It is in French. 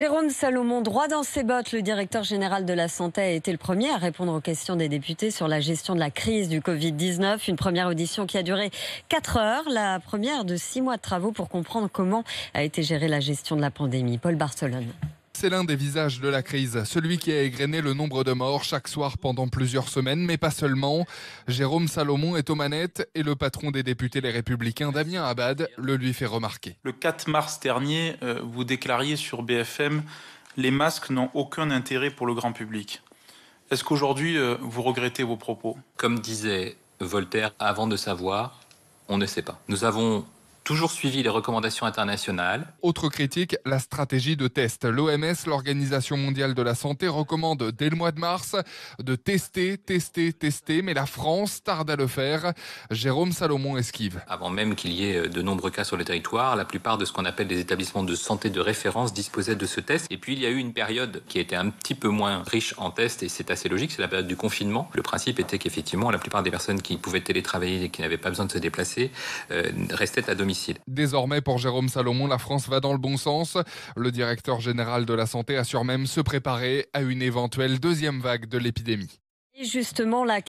Jérôme Salomon, droit dans ses bottes, le directeur général de la santé a été le premier à répondre aux questions des députés sur la gestion de la crise du Covid-19. Une première audition qui a duré 4 heures, la première de 6 mois de travaux pour comprendre comment a été gérée la gestion de la pandémie. Paul Barcelone. C'est l'un des visages de la crise, celui qui a égrené le nombre de morts chaque soir pendant plusieurs semaines, mais pas seulement. Jérôme Salomon est aux manettes et le patron des députés Les Républicains, Damien Abad, le lui fait remarquer. Le 4 mars dernier, euh, vous déclariez sur BFM Les masques n'ont aucun intérêt pour le grand public. Est-ce qu'aujourd'hui, euh, vous regrettez vos propos Comme disait Voltaire, avant de savoir, on ne sait pas. Nous avons toujours suivi les recommandations internationales. Autre critique, la stratégie de test. L'OMS, l'Organisation mondiale de la santé, recommande dès le mois de mars de tester, tester, tester, mais la France tarde à le faire. Jérôme Salomon esquive. Avant même qu'il y ait euh, de nombreux cas sur le territoire, la plupart de ce qu'on appelle des établissements de santé de référence disposaient de ce test. Et puis il y a eu une période qui était un petit peu moins riche en tests, et c'est assez logique, c'est la période du confinement. Le principe était qu'effectivement, la plupart des personnes qui pouvaient télétravailler et qui n'avaient pas besoin de se déplacer euh, restaient à domicile. Désormais, pour Jérôme Salomon, la France va dans le bon sens. Le directeur général de la santé assure même se préparer à une éventuelle deuxième vague de l'épidémie. Justement, la